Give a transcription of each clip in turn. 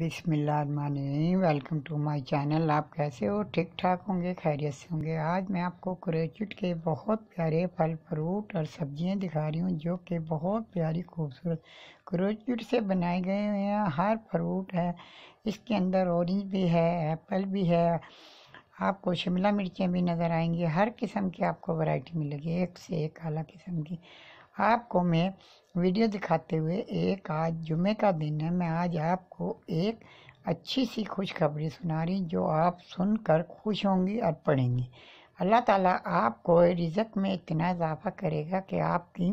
बिसमीम welcome to my channel आप कैसे हो ठीक ठाक होंगे खैरियत से होंगे आज मैं आपको क्रेचिट के बहुत प्यारे फल फ्रूट और सब्जियां दिखा रही हूँ जो कि बहुत प्यारी खूबसूरत क्रेचिट से बनाए गए हुए हैं हर फ्रूट है इसके अंदर ऑरेंज भी है एप्पल भी है आपको शिमला मिर्चें भी नज़र आएंगी हर किस्म की आपको वैरायटी मिलेगी एक से एक अलग किस्म की आपको मैं वीडियो दिखाते हुए एक आज जुमे का दिन है मैं आज आपको एक अच्छी सी खुशखबरी सुना रही जो आप सुनकर खुश होंगी और पढ़ेंगी अल्लाह ताला आपको रिजक में इतना इजाफा करेगा कि आपकी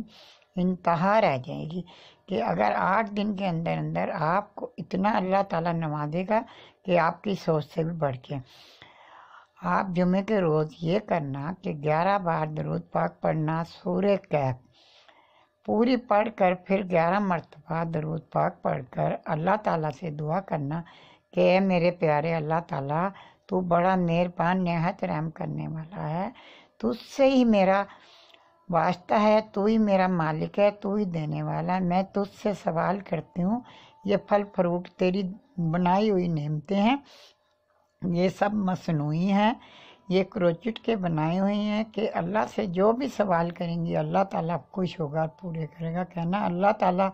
इंतहा रह जाएगी कि अगर आठ दिन के अंदर अंदर आपको इतना अल्लाह ताला नवाजेगा कि आपकी सोच से भी बढ़ के आप जुमे के रोज़ ये करना कि ग्यारह बार दरूद पाक पढ़ना सूर्य कैफ पूरी पढ़कर फिर ग्यारह मरतबा दरूद पाक पढ़कर अल्लाह ताला से दुआ करना कि मेरे प्यारे अल्लाह ताला तू बड़ा मेहरबान नहायत रहम करने वाला है तुझसे ही मेरा वास्ता है तू ही मेरा मालिक है तू ही देने वाला है मैं तुझसे सवाल करती हूँ ये फल फ्रूट तेरी बनाई हुई नियमतें हैं ये सब मसनू हैं ये क्रोचिट के बनाए हुए हैं कि अल्लाह से जो भी सवाल करेंगी अल्लाह ताला खुश होगा पूरे करेगा कहना अल्लाह ताला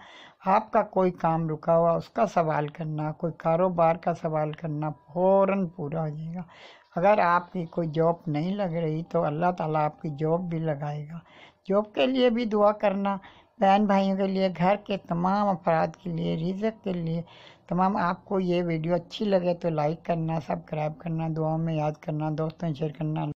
आपका कोई काम रुका हुआ उसका सवाल करना कोई कारोबार का सवाल करना फ़ौर पूरा हो जाएगा अगर आपकी कोई जॉब नहीं लग रही तो अल्लाह ताला आपकी जॉब भी लगाएगा जॉब के लिए भी दुआ करना बहन भाइयों के लिए घर के तमाम अफराद के लिए रिजक के लिए तमाम आपको ये वीडियो अच्छी लगे तो लाइक करना सब्सक्राइब करना दुआओं में याद करना दोस्तों शेयर करना